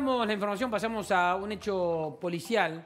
la información, pasamos a un hecho policial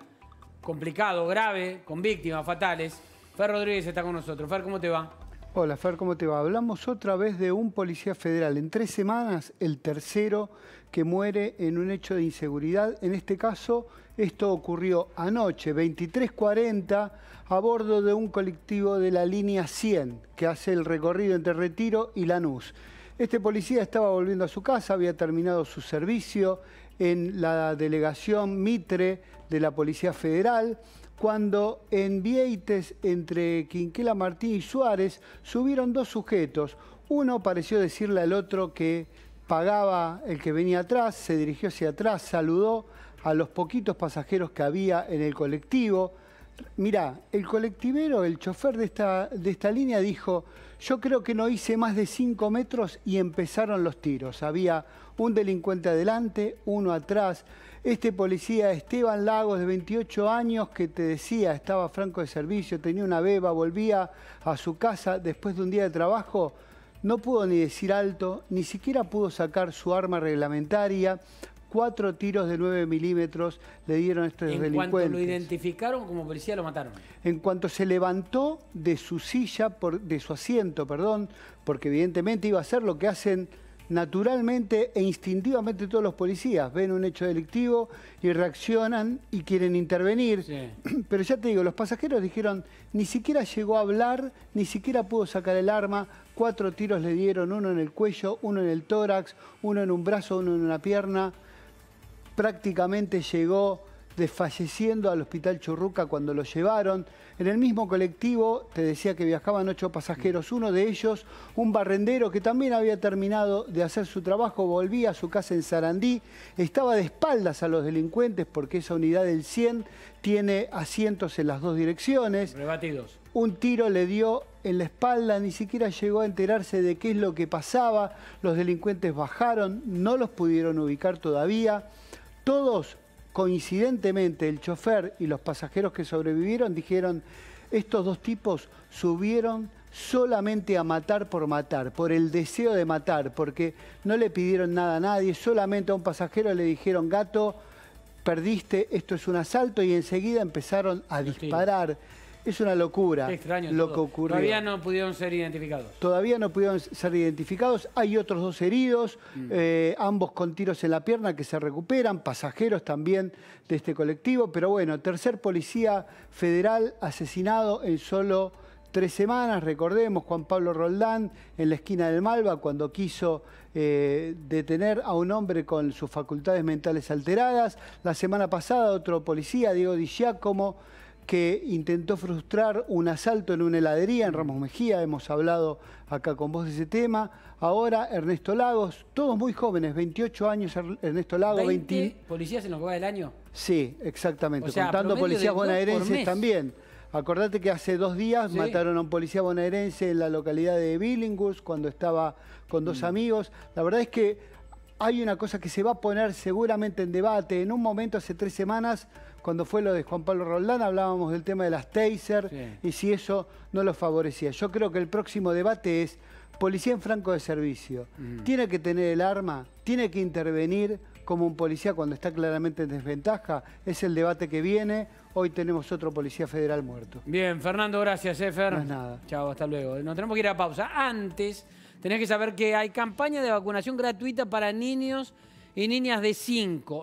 complicado, grave, con víctimas fatales. Fer Rodríguez está con nosotros. Fer, ¿cómo te va? Hola, Fer, ¿cómo te va? Hablamos otra vez de un policía federal. En tres semanas, el tercero que muere en un hecho de inseguridad. En este caso, esto ocurrió anoche, 23.40, a bordo de un colectivo de la línea 100, que hace el recorrido entre Retiro y Lanús. Este policía estaba volviendo a su casa, había terminado su servicio, en la delegación Mitre de la Policía Federal, cuando en Vieites, entre Quinquela Martín y Suárez, subieron dos sujetos. Uno pareció decirle al otro que pagaba el que venía atrás, se dirigió hacia atrás, saludó a los poquitos pasajeros que había en el colectivo Mirá, el colectivero, el chofer de esta, línea dijo, yo creo que no hice más de 5 metros y empezaron los tiros. Había un delincuente adelante, uno atrás. Este policía, Esteban Lagos, de 28 años, que te decía, estaba franco de servicio, tenía una beba, volvía a su casa después de un día de trabajo, no pudo ni decir alto, ni siquiera pudo sacar su arma reglamentaria, cuatro tiros de 9 milímetros le dieron a estos en delincuentes. En cuanto lo identificaron como policía, lo mataron. En cuanto se levantó de su silla, de su asiento, perdón, porque evidentemente iba a hacer lo que hacen naturalmente e instintivamente todos los policías. Ven un hecho delictivo y reaccionan y quieren intervenir. Pero ya te digo, los pasajeros dijeron, ni siquiera llegó a hablar, ni siquiera pudo sacar el arma. Cuatro tiros le dieron, uno en el cuello, uno en el tórax, uno en un brazo, uno en una pierna prácticamente llegó desfalleciendo al hospital Churruca cuando lo llevaron. En el mismo colectivo te decía que viajaban ocho pasajeros, uno de ellos un barrendero que también había terminado de hacer su trabajo, volvía a su casa en Sarandí, estaba de espaldas a los delincuentes porque esa unidad del 100 tiene asientos en las dos direcciones. Rebatidos. Un tiro le dio en la espalda, ni siquiera llegó a enterarse de qué es lo que pasaba. Los delincuentes bajaron, no los pudieron ubicar todavía. Todos, coincidentemente, el chofer y los pasajeros que sobrevivieron dijeron, estos dos tipos subieron solamente a matar por matar, por el deseo de matar, porque no le pidieron nada a nadie, solamente a un pasajero le dijeron, gato, perdiste, esto es un asalto, y enseguida empezaron a disparar. Es una locura lo que ocurrió. Todavía no pudieron ser identificados. Todavía no pudieron ser identificados. Hay otros dos heridos, mm. eh, ambos con tiros en la pierna que se recuperan, pasajeros también de este colectivo. Pero bueno, tercer policía federal asesinado en solo tres semanas, recordemos, Juan Pablo Roldán en la esquina del Malva cuando quiso eh, detener a un hombre con sus facultades mentales alteradas. La semana pasada otro policía, Diego Di Giacomo, que intentó frustrar un asalto en una heladería en Ramos Mejía, hemos hablado acá con vos de ese tema. Ahora Ernesto Lagos, todos muy jóvenes, 28 años er, Ernesto Lagos. 20, policías en los va del año? Sí, exactamente, contando policías bonaerenses también. Acordate que hace dos días mataron a un policía bonaerense en la localidad de Billingus cuando estaba con dos mm. amigos. La verdad es que hay una cosa que se va a poner seguramente en debate. En un momento, hace tres semanas, cuando fue lo de Juan Pablo Roldán, hablábamos del tema de las taser y si eso no lo favorecía. Yo creo que el próximo debate es policía en franco de servicio. Mm. Tiene que tener el arma, tiene que intervenir como un policía cuando está claramente en desventaja. Es el debate que viene. Hoy tenemos otro policía federal muerto. Bien, Fernando, gracias, Efer. Eh, no es nada. Chao, hasta luego. Nos tenemos que ir a pausa. Antes... Tenés que saber que hay campaña de vacunación gratuita para niños y niñas de 5,